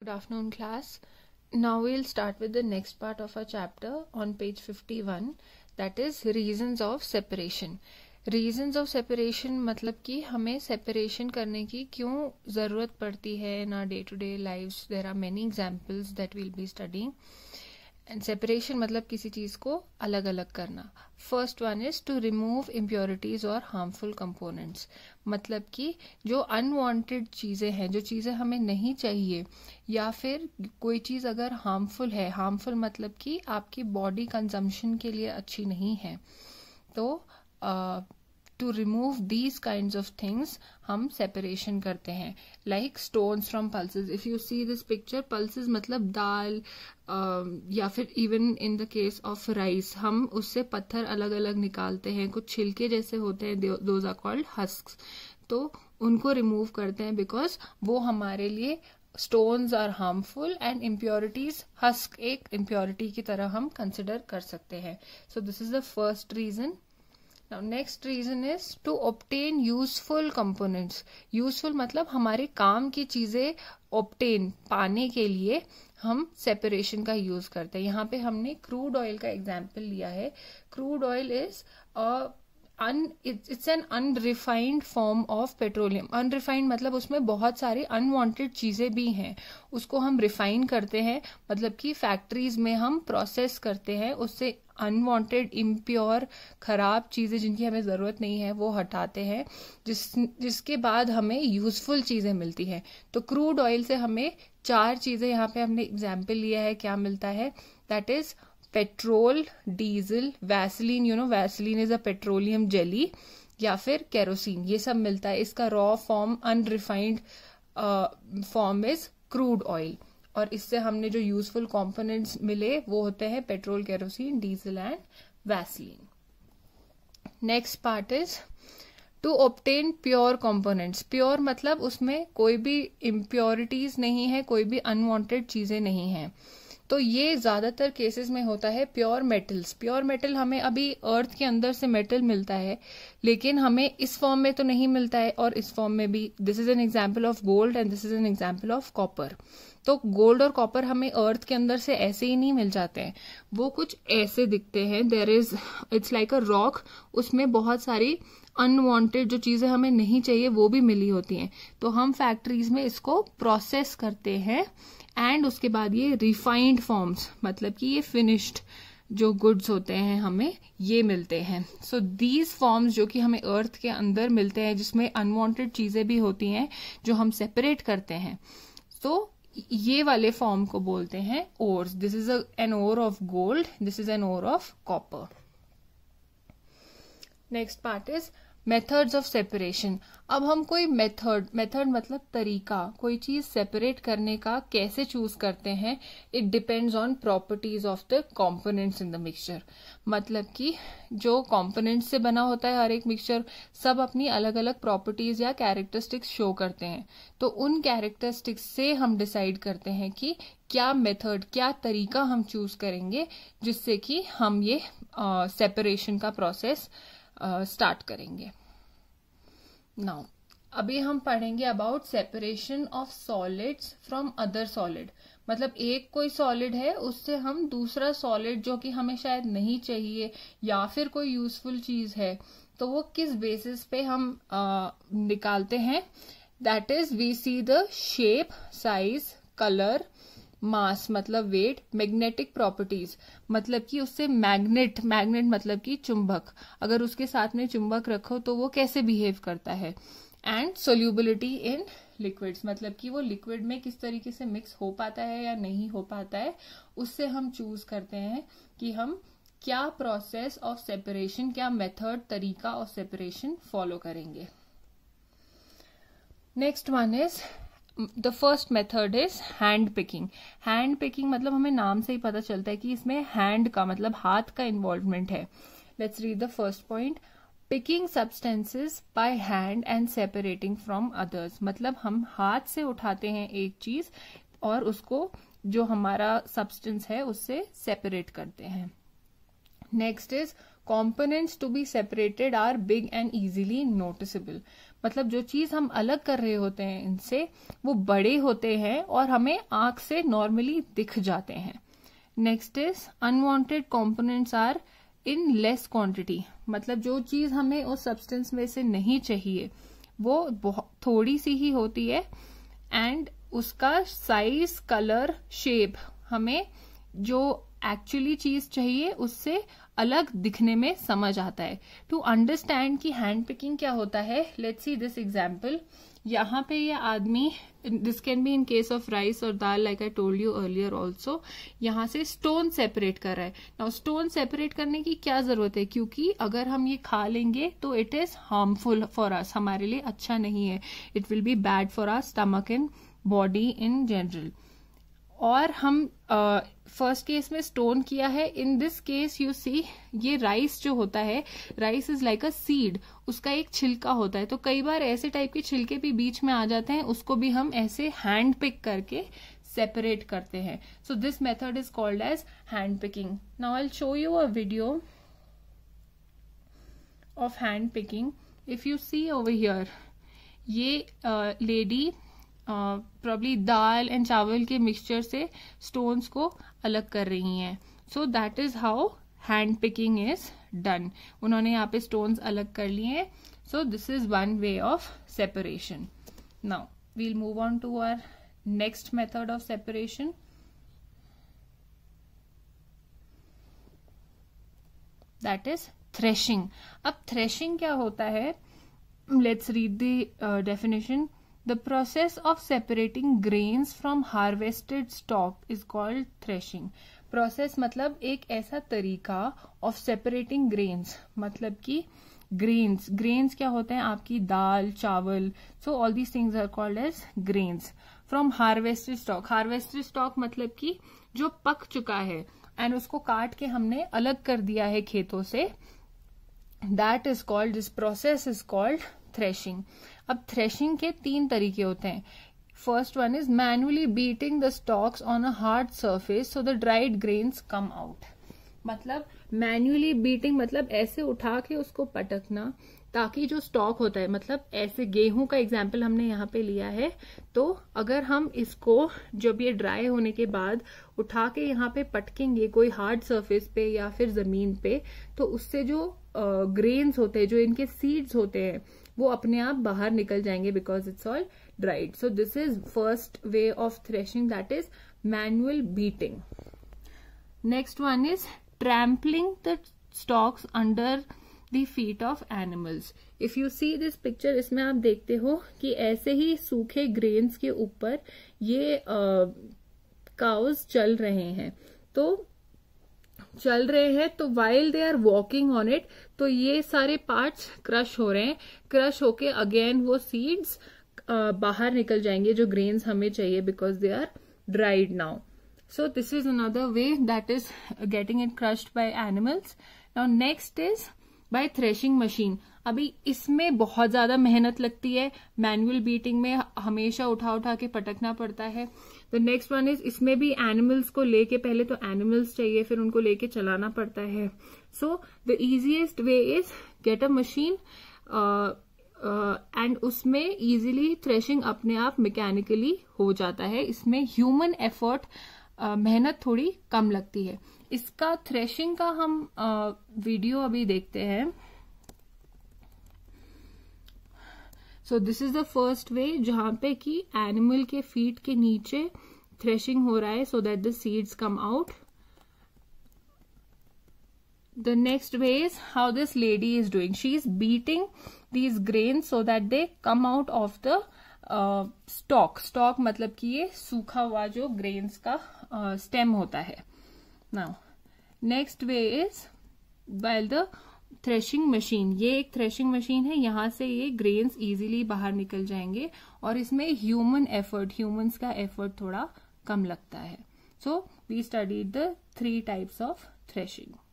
Good afternoon class. Now we'll start with the next part of our chapter on page 51 that is reasons of separation. Reasons of separation मतलब कि हमें separation करने की क्यों ज़रूरत पड़ती है in our day to day life there are many examples that will be studying and separation मतलब किसी चीज को अलग अलग करना first one is to remove impurities और हार्मफुल कंपोनेंट्स मतलब कि जो अनवांटेड चीज़ें हैं जो चीज़ें हमें नहीं चाहिए या फिर कोई चीज़ अगर हार्मफुल है हार्मफुल मतलब कि आपकी बॉडी कंजम्पशन के लिए अच्छी नहीं है तो uh, to remove these kind of things हम सेपरेशन करते हैं like stones from pulses if you see this picture pulses मतलब दाल uh, या फिर even in the case of rice हम उससे पत्थर अलग अलग निकालते हैं कुछ छिलके जैसे होते हैं दोज आर कॉल्ड हस्क तो उनको रिमूव करते हैं बिकॉज वो हमारे लिए stones are harmful and impurities husk एक इम्प्योरिटी की तरह हम कंसिडर कर सकते हैं so this is the first reason now next reason is to obtain useful components useful मतलब हमारे काम की चीजें ऑप्टेन पाने के लिए हम सेपरेशन का यूज करते हैं यहाँ पे हमने क्रूड ऑयल का एग्जाम्पल लिया है crude oil is a un it's an unrefined form of petroleum unrefined मतलब उसमें बहुत सारी अनवांटेड चीज़ें भी हैं उसको हम रिफाइन करते हैं मतलब कि फैक्ट्रीज में हम प्रोसेस करते हैं उससे अनवांटेड इम्प्योर खराब चीज़ें जिनकी हमें ज़रूरत नहीं है वो हटाते हैं जिस जिसके बाद हमें यूज़फुल चीज़ें मिलती हैं तो क्रूड ऑयल से हमें चार चीज़ें यहाँ पे हमने एग्जाम्पल लिया है क्या मिलता है that is petrol diesel Vaseline you know Vaseline is a petroleum jelly या फिर केरोसिन ये सब मिलता है इसका raw form unrefined form is crude oil और इससे हमने जो यूजफुल कंपोनेंट्स मिले वो होते हैं petrol kerosene diesel and Vaseline next part is to obtain pure components pure मतलब उसमें कोई भी इम्प्योरिटीज नहीं है कोई भी अनवांटेड चीज़ें नहीं है तो ये ज़्यादातर केसेस में होता है प्योर मेटल्स प्योर मेटल हमें अभी अर्थ के अंदर से मेटल मिलता है लेकिन हमें इस फॉर्म में तो नहीं मिलता है और इस फॉर्म में भी this is an example of gold and this is an example of copper तो गोल्ड और कॉपर हमें अर्थ के अंदर से ऐसे ही नहीं मिल जाते हैं वो कुछ ऐसे दिखते हैं there is it's like a rock उसमें बहुत सारी अनवांटेड जो चीज़ें हमें नहीं चाहिए वो भी मिली होती हैं तो हम फैक्ट्रीज में इसको प्रोसेस करते हैं एंड उसके बाद ये रिफाइंड फॉर्म्स मतलब कि ये फिनिश्ड जो गुड्स होते हैं हमें ये मिलते हैं सो दीज फॉर्म्स जो कि हमें अर्थ के अंदर मिलते हैं जिसमें अनवांटेड चीज़ें भी होती हैं जो हम सेपरेट करते हैं तो so, ये वाले फॉर्म को बोलते हैं ore this is an ore of gold this is an ore of copper next part is methods of separation अब हम कोई मेथड मेथड मतलब तरीका कोई चीज सेपरेट करने का कैसे चूज करते हैं it depends on properties of the components in the mixture मतलब कि जो कंपोनेंट्स से बना होता है हर एक मिक्सचर सब अपनी अलग अलग प्रॉपर्टीज या कैरेक्टरिस्टिक्स शो करते हैं तो उन कैरेक्टरिस्टिक्स से हम डिसाइड करते हैं कि क्या मेथड क्या तरीका हम चूज करेंगे जिससे कि हम ये सेपरेशन uh, का प्रोसेस uh, स्टार्ट करेंगे नाउ अभी हम पढ़ेंगे about separation of solids from other solid मतलब एक कोई सॉलिड है उससे हम दूसरा सॉलिड जो कि हमें शायद नहीं चाहिए या फिर कोई यूजफुल चीज है तो वो किस बेसिस पे हम आ, निकालते हैं that is we see the shape size colour mass मतलब वेट मैग्नेटिक प्रॉपर्टीज मतलब कि उससे मैग्नेट मैग्नेट मतलब कि चुंबक अगर उसके साथ में चुंबक रखो तो वो कैसे बिहेव करता है एंड सोल्यूबिलिटी इन लिक्विड्स मतलब कि वो लिक्विड में किस तरीके से मिक्स हो पाता है या नहीं हो पाता है उससे हम चूज करते हैं कि हम क्या प्रोसेस ऑफ सेपरेशन क्या मेथड तरीका ऑफ सेपरेशन फॉलो करेंगे next one is the first method is hand picking hand picking मतलब हमें नाम से ही पता चलता है कि इसमें हैंड का मतलब हाथ का इन्वॉल्वमेंट है let's read the first point picking substances by hand and separating from others मतलब हम हाथ से उठाते हैं एक चीज और उसको जो हमारा सब्सटेंस है उससे सेपरेट करते हैं next is components to be separated are big and easily noticeable मतलब जो चीज हम अलग कर रहे होते हैं इनसे वो बड़े होते हैं और हमें आंख से नॉर्मली दिख जाते हैं next is unwanted components are in less quantity मतलब जो चीज हमें उस सब्सटेंस में से नहीं चाहिए वो थोड़ी सी ही होती है एंड उसका साइज कलर शेप हमें जो एक्चुअली चीज चाहिए उससे अलग दिखने में समझ आता है टू अंडरस्टैंड कि हैंड पिकिंग क्या होता है लेट्स सी दिस एग्जाम्पल यहाँ पे ये आदमी this can be in case of rice और दाल like I told you earlier also यहाँ से स्टोन सेपरेट कर रहा है नाउ स्टोन सेपरेट करने की क्या जरूरत है क्योंकि अगर हम ये खा लेंगे तो it is harmful for us हमारे लिए अच्छा नहीं है it will be bad for our stomach and body in general और हम फर्स्ट केस में स्टोन किया है in this case you see ये राइस जो होता है rice is like a seed उसका एक छिलका होता है तो कई बार ऐसे टाइप के छिलके भी बीच में आ जाते हैं उसको भी हम ऐसे हैंड पिक करके सेपरेट करते हैं so this method is called as hand picking now I show you a video of hand picking if you see over here ये लेडी uh, प्रॉब्ली दाल एंड चावल के मिक्सचर से स्टोन्स को अलग कर रही हैं so that is how hand picking is done उन्होंने यहाँ पे स्टोन्स अलग कर लिए हैं so this is one way of separation now we'll move on to our next method of separation that is threshing अब थ्रेशिंग क्या होता है let's read the definition The process of separating grains from harvested stock is called threshing. Process मतलब एक ऐसा तरीका of separating grains मतलब कि grains grains क्या होते हैं आपकी दाल चावल so all these things are called as grains from harvested stock harvested stock मतलब कि जो पक चुका है एंड उसको काट के हमने अलग कर दिया है खेतों से that is called this process is called threshing अब थ्रेशिंग के तीन तरीके होते हैं first one is manually beating the stalks on a hard surface so the dried grains come out मतलब मैन्युअली बीटिंग मतलब ऐसे उठा के उसको पटकना ताकि जो स्टॉक होता है मतलब ऐसे गेहूं का एग्जाम्पल हमने यहाँ पे लिया है तो अगर हम इसको जब ये ड्राई होने के बाद उठा के यहाँ पे पटकेंगे कोई हार्ड सरफेस पे या फिर जमीन पे तो उससे जो ग्रेन्स होते हैं जो इनके सीड्स होते हैं वो अपने आप बाहर निकल जाएंगे because it's all dried so this is first way of threshing that is manual beating next one is trampling the stalks under the feet of animals if you see this picture इसमें आप देखते हो कि ऐसे ही सूखे grains के ऊपर ये काउज uh, चल रहे हैं तो चल रहे हैं तो while they are walking on it तो ये सारे पार्ट्स क्रश हो रहे हैं क्रश होके अगेन वो सीड्स बाहर निकल जाएंगे जो ग्रेन्स हमें चाहिए because they are dried now so this is another way that is getting it crushed by animals now next is by threshing machine अभी इसमें बहुत ज़्यादा मेहनत लगती है मैनुअल बीटिंग में हमेशा उठा उठा के पटकना पड़ता है द नेक्स्ट वन इज इसमें भी एनिमल्स को लेके पहले तो एनिमल्स चाहिए फिर उनको लेके चलाना पड़ता है so the easiest way is get a machine and उसमें इजिली थ्रेशिंग अपने आप मैकेनिकली हो जाता है इसमें ह्यूमन एफर्ट uh, मेहनत थोड़ी कम लगती है इसका थ्रेशिंग का हम वीडियो uh, अभी देखते हैं so this is the first way जहां पे कि एनिमल के फीट के नीचे थ्रेशिंग हो रहा है so that the seeds come out the next way is how this lady is doing she is beating these grain so that they come out of the stalk stalk मतलब कि ये सूखा हुआ जो ग्रेन्स का स्टेम uh, होता है now next way is well the threshing machine ये एक थ्रेशिंग मशीन है यहाँ से ये ग्रेन्स इजीली बाहर निकल जाएंगे और इसमें ह्यूमन एफर्ट ह्यूमंस का एफर्ट थोड़ा कम लगता है so we study the three types of threshing